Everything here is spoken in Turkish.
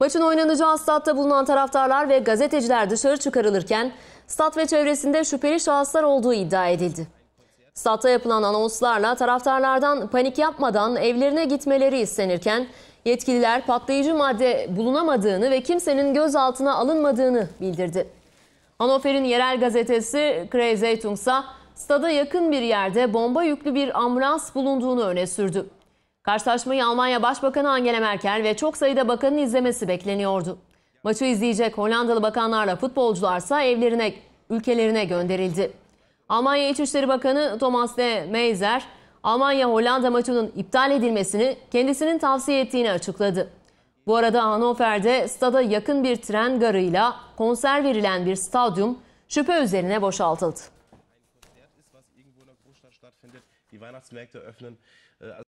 Maçın oynanacağı statta bulunan taraftarlar ve gazeteciler dışarı çıkarılırken stat ve çevresinde şüpheli şahıslar olduğu iddia edildi. Statta yapılan anonslarla taraftarlardan panik yapmadan evlerine gitmeleri istenirken yetkililer patlayıcı madde bulunamadığını ve kimsenin gözaltına alınmadığını bildirdi. Hanover'in yerel gazetesi Krey ise stada yakın bir yerde bomba yüklü bir ambulans bulunduğunu öne sürdü. Karşılaşmayı Almanya Başbakanı Angela Merkel ve çok sayıda bakanın izlemesi bekleniyordu. Maçı izleyecek Hollandalı bakanlarla futbolcularsa evlerine, ülkelerine gönderildi. Almanya İçişleri Bakanı Thomas de Meyzer, Almanya-Hollanda maçının iptal edilmesini kendisinin tavsiye ettiğini açıkladı. Bu arada Hanover'de stada yakın bir tren garıyla konser verilen bir stadyum şüphe üzerine boşaltıldı.